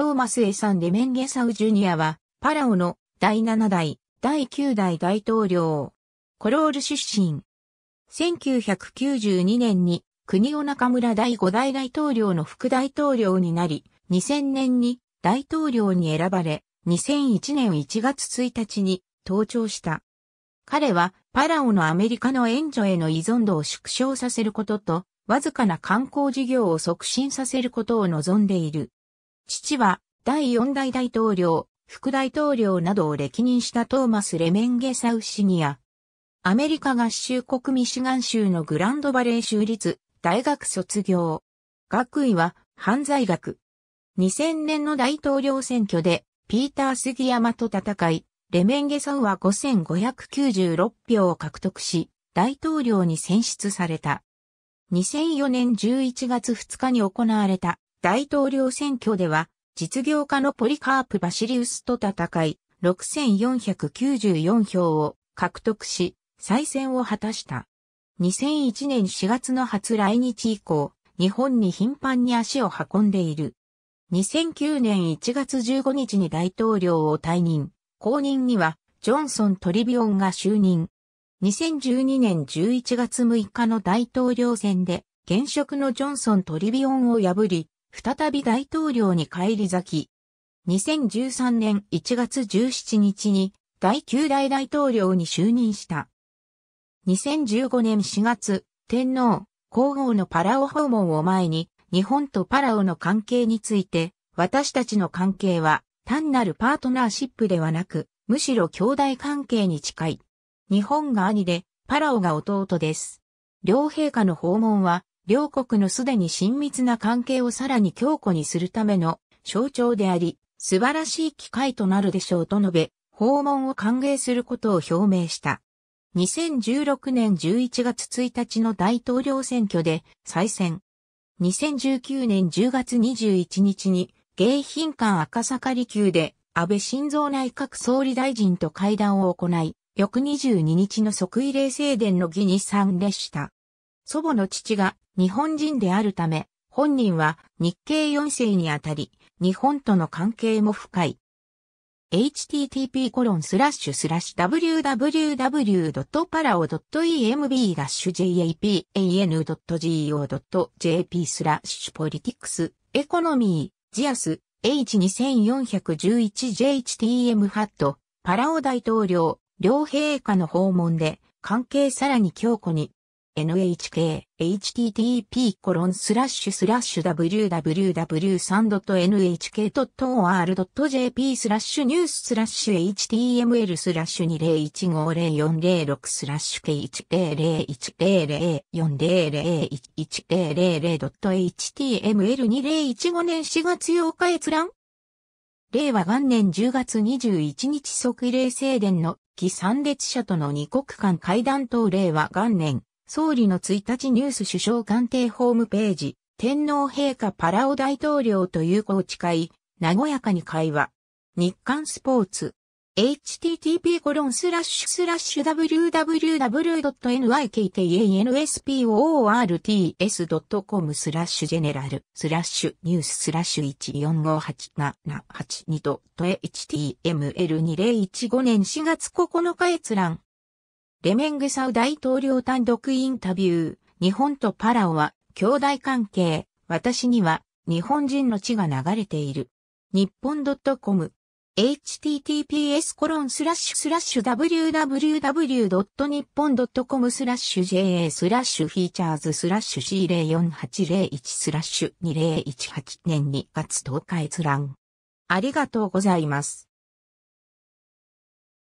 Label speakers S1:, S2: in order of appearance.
S1: トーマス・エサン・デメンゲサウ・ジュニアは、パラオの第7代、第9代大統領、コロール出身。1992年に、国を中村第5代大統領の副大統領になり、2000年に大統領に選ばれ、2001年1月1日に登庁した。彼はパラオのアメリカの援助への依存度を縮小させることと、わずかな観光事業を促進させることを望んでいる。父は第四代大統領、副大統領などを歴任したトーマス・レメンゲ・サウシニア。アメリカ合衆国ミシガン州のグランドバレー州立大学卒業。学位は犯罪学。2000年の大統領選挙でピーター・杉山と戦い、レメンゲさんは5596票を獲得し、大統領に選出された。2004年11月2日に行われた大統領選挙では、実業家のポリカープ・バシリウスと戦い、6494票を獲得し、再選を果たした。2001年4月の初来日以降、日本に頻繁に足を運んでいる。2009年1月15日に大統領を退任。後任には、ジョンソン・トリビオンが就任。2012年11月6日の大統領選で、現職のジョンソン・トリビオンを破り、再び大統領に返り咲き、2013年1月17日に第9代大統領に就任した。2015年4月、天皇、皇后のパラオ訪問を前に、日本とパラオの関係について、私たちの関係は単なるパートナーシップではなく、むしろ兄弟関係に近い。日本が兄で、パラオが弟です。両陛下の訪問は、両国のすでに親密な関係をさらに強固にするための象徴であり、素晴らしい機会となるでしょうと述べ、訪問を歓迎することを表明した。2016年11月1日の大統領選挙で再選。2019年10月21日に迎賓館赤坂離宮で安倍晋三内閣総理大臣と会談を行い、翌22日の即位礼正殿の儀に参列した。祖母の父が日本人であるため、本人は日系4世にあたり、日本との関係も深い。http://www.parao.emb-jpan.go.jp a スラッシュポリティクス、エコノミー、ジアス、H2411JHTM ハット、パラオ大統領、両陛下の訪問で、関係さらに強固に nhk http コロンスラッシュスラッシュ www.3.nhk.or.jp スラッシュニューススラッシュ html スラッシュ20150406スラッシュ K100100400110.html2015 年4月8日閲覧令和元年10月21日即位令正殿の既参列者との二国間会談等令和元年総理の1日ニュース首相官邸ホームページ、天皇陛下パラオ大統領とう子を誓い、和やかに会話。日刊スポーツ。http コロンスラッシュスラッシュ www.nyktnsport.s.com スラッシュジェネラルスラッシュニューススラッシュ14587782と html2015 年4月9日閲覧レメングサウ大統領単独インタビュー、日本とパラオは兄弟関係、私には日本人の血が流れている。日本 .com https コロンスラッシュスラッシュ www.nippon.com スラッシュ ja スラッシュフィーチャーズスラッシュ C044801 スラッシュ2018年2月10日閲覧。ありがとうございます。